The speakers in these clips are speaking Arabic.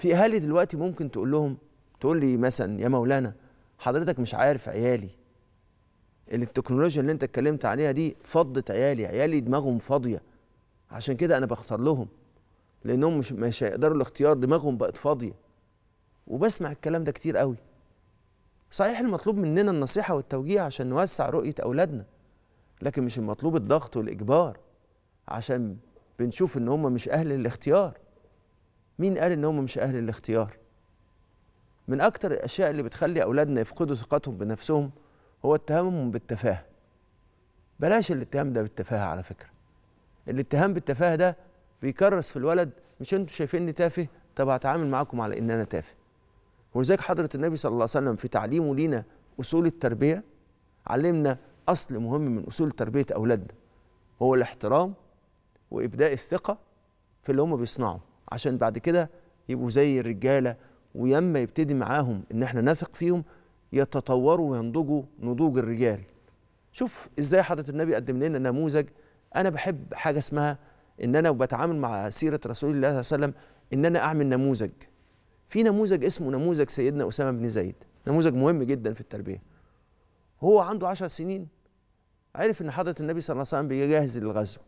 في اهالي دلوقتي ممكن تقول لهم تقول لي مثلا يا مولانا حضرتك مش عارف عيالي اللي التكنولوجيا اللي انت اتكلمت عليها دي فضت عيالي عيالي دماغهم فاضيه عشان كده انا بختار لهم لانهم مش مش هيقدروا الاختيار دماغهم بقت فاضيه وبسمع الكلام ده كتير قوي صحيح المطلوب مننا النصيحه والتوجيه عشان نوسع رؤيه اولادنا لكن مش المطلوب الضغط والاجبار عشان بنشوف ان هم مش اهل الاختيار مين قال ان هم مش اهل الاختيار من اكتر الاشياء اللي بتخلي اولادنا يفقدوا ثقتهم بنفسهم هو اتهامهم بالتفاهه بلاش الاتهام ده بالتفاهه على فكره الاتهام بالتفاهه ده بيكرس في الولد مش انتوا شايفيني تافه طب هتعامل معاكم على ان انا تافه ولذلك حضره النبي صلى الله عليه وسلم في تعليمه لينا اصول التربيه علمنا اصل مهم من اصول تربيه اولادنا هو الاحترام وابداء الثقه في اللي هم بيصنعوا عشان بعد كده يبقوا زي الرجاله ويما يبتدي معاهم ان احنا نثق فيهم يتطوروا وينضجوا نضوج الرجال شوف ازاي حضره النبي قدم لنا نموذج انا بحب حاجه اسمها ان انا وبتعامل مع سيره رسول الله صلى الله عليه وسلم ان انا اعمل نموذج في نموذج اسمه نموذج سيدنا اسامه بن زيد نموذج مهم جدا في التربيه هو عنده عشر سنين عرف ان حضره النبي صلى الله عليه وسلم بيجهز للغزو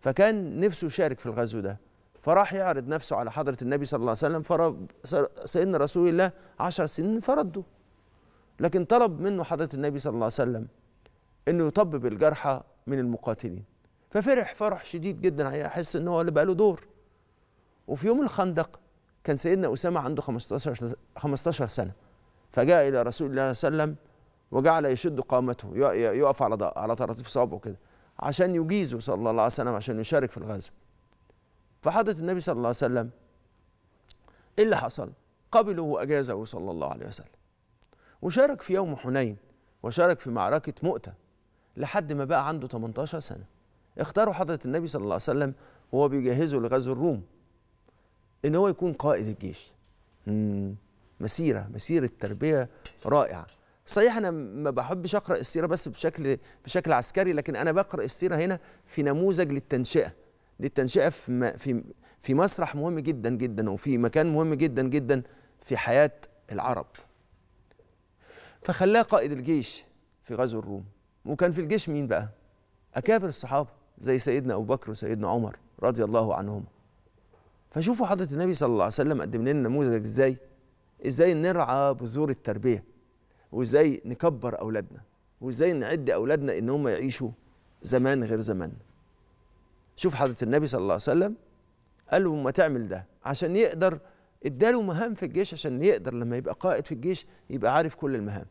فكان نفسه يشارك في الغزو ده فراح يعرض نفسه على حضرة النبي صلى الله عليه وسلم فرب سيدنا رسول الله عشر سنين فرده لكن طلب منه حضرة النبي صلى الله عليه وسلم انه يطبب الجرحى من المقاتلين ففرح فرح شديد جدا هيحس ان هو اللي بقى له دور وفي يوم الخندق كان سيدنا أسامة عنده 15 15 سنة فجاء إلى رسول الله صلى الله عليه وسلم وجعل يشد قامته يقف على على طراطيف صابعه كده عشان يجيزه صلى الله عليه وسلم عشان يشارك في الغزو فحضرة النبي صلى الله عليه وسلم إيه اللي حصل؟ قبله وأجازه صلى الله عليه وسلم وشارك في يوم حنين وشارك في معركة مؤتة لحد ما بقى عنده 18 سنة اختاروا حضرة النبي صلى الله عليه وسلم وهو بيجهزه لغزو الروم إن هو يكون قائد الجيش مم. مسيرة مسيرة تربية رائعة صحيح أنا ما بحبش أقرأ السيرة بس بشكل بشكل عسكري لكن أنا بقرأ السيرة هنا في نموذج للتنشئة للتنشئه في في في مسرح مهم جدا جدا وفي مكان مهم جدا جدا في حياه العرب فخلاه قائد الجيش في غزو الروم وكان في الجيش مين بقى اكابر الصحابه زي سيدنا ابو بكر وسيدنا عمر رضي الله عنهما فشوفوا حضره النبي صلى الله عليه وسلم قدم لنا نموذج ازاي ازاي نرعى بذور التربيه وازاي نكبر اولادنا وازاي نعد اولادنا ان هم يعيشوا زمان غير زماننا شوف حضرة النبي صلى الله عليه وسلم قال له ما تعمل ده عشان يقدر اداله مهام في الجيش عشان يقدر لما يبقى قائد في الجيش يبقى عارف كل المهام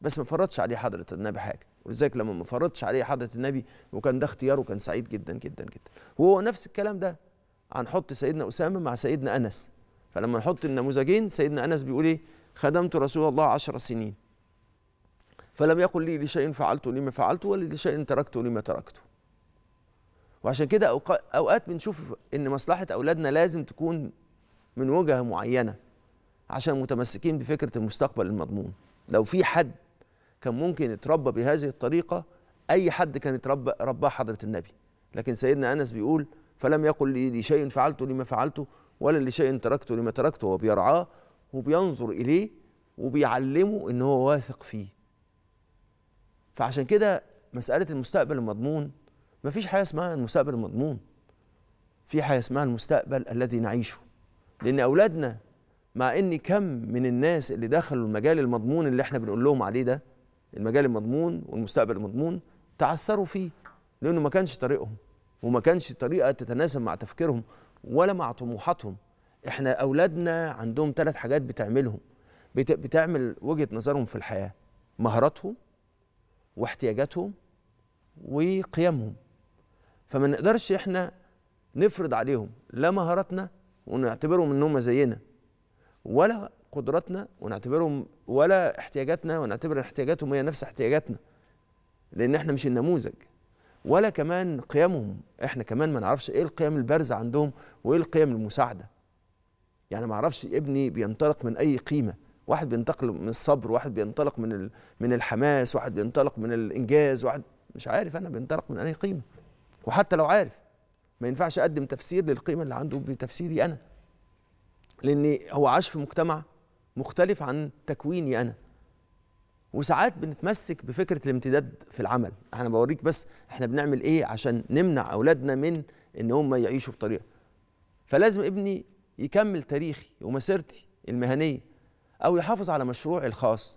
بس ما فرضش عليه حضرة النبي حاجة ولذلك لما ما فرضش عليه حضرة النبي وكان ده اختياره كان سعيد جدا جدا جدا وهو نفس الكلام ده هنحط سيدنا أسامة مع سيدنا أنس فلما نحط النموذجين سيدنا أنس بيقول إيه خدمت رسول الله عشر سنين فلم يقل لي لشيء فعلته لما فعلته ولا لشيء تركته لما تركته وعشان كده اوقات بنشوف ان مصلحه اولادنا لازم تكون من وجهه معينه عشان متمسكين بفكره المستقبل المضمون لو في حد كان ممكن يتربى بهذه الطريقه اي حد كان يتربى رباه حضره النبي لكن سيدنا انس بيقول فلم يقل لي لشيء فعلته لما فعلته ولا لشيء تركته لما تركته هو بيرعاه وبينظر اليه وبيعلمه ان هو واثق فيه فعشان كده مساله المستقبل المضمون ما فيش حاجه اسمها المستقبل المضمون في حاجه اسمها المستقبل الذي نعيشه لان اولادنا مع ان كم من الناس اللي دخلوا المجال المضمون اللي احنا بنقول لهم عليه ده المجال المضمون والمستقبل المضمون تعثروا فيه لانه ما كانش طريقهم وما كانش طريقه تتناسب مع تفكيرهم ولا مع طموحاتهم احنا اولادنا عندهم ثلاث حاجات بتعملهم بتعمل وجهه نظرهم في الحياه مهاراتهم واحتياجاتهم وقيمهم فما نقدرش احنا نفرض عليهم لا مهاراتنا ونعتبرهم ان هم زينا ولا قدراتنا ونعتبرهم ولا احتياجاتنا ونعتبر احتياجاتهم هي نفس احتياجاتنا لان احنا مش النموذج ولا كمان قيمهم احنا كمان ما نعرفش ايه القيم البارزه عندهم وايه القيم المساعده يعني ما اعرفش ابني بينطلق من اي قيمه واحد بينطلق من الصبر واحد بينطلق من من الحماس واحد بينطلق من الانجاز واحد مش عارف انا بينطلق من اي قيمه وحتى لو عارف ما ينفعش اقدم تفسير للقيمه اللي عنده بتفسيري انا لان هو عاش في مجتمع مختلف عن تكويني انا وساعات بنتمسك بفكره الامتداد في العمل انا بوريك بس احنا بنعمل ايه عشان نمنع اولادنا من ان هم يعيشوا بطريقه فلازم ابني يكمل تاريخي ومسيرتي المهنيه او يحافظ على مشروعي الخاص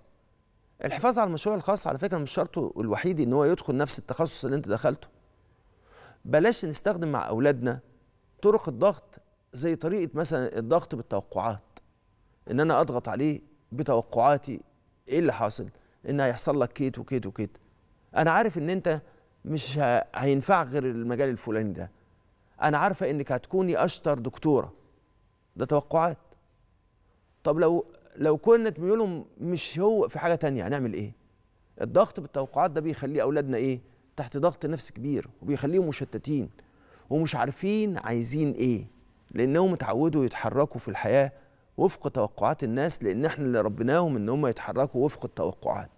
الحفاظ على المشروع الخاص على فكره مش شرطه الوحيد ان هو يدخل نفس التخصص اللي انت دخلته بلاش نستخدم مع أولادنا طرق الضغط زي طريقة مثلا الضغط بالتوقعات إن أنا أضغط عليه بتوقعاتي إيه اللي حاصل إن هيحصل لك كيت وكيت وكيت أنا عارف إن أنت مش هينفع غير المجال الفلاني ده أنا عارفة إنك هتكوني أشطر دكتورة ده توقعات طب لو لو كنا ميولهم مش هو في حاجة تانية هنعمل إيه؟ الضغط بالتوقعات ده بيخلي أولادنا إيه؟ تحت ضغط نفس كبير وبيخليهم مشتتين ومش عارفين عايزين ايه لانهم اتعودوا يتحركوا في الحياه وفق توقعات الناس لان احنا اللي ربناهم ان هم يتحركوا وفق التوقعات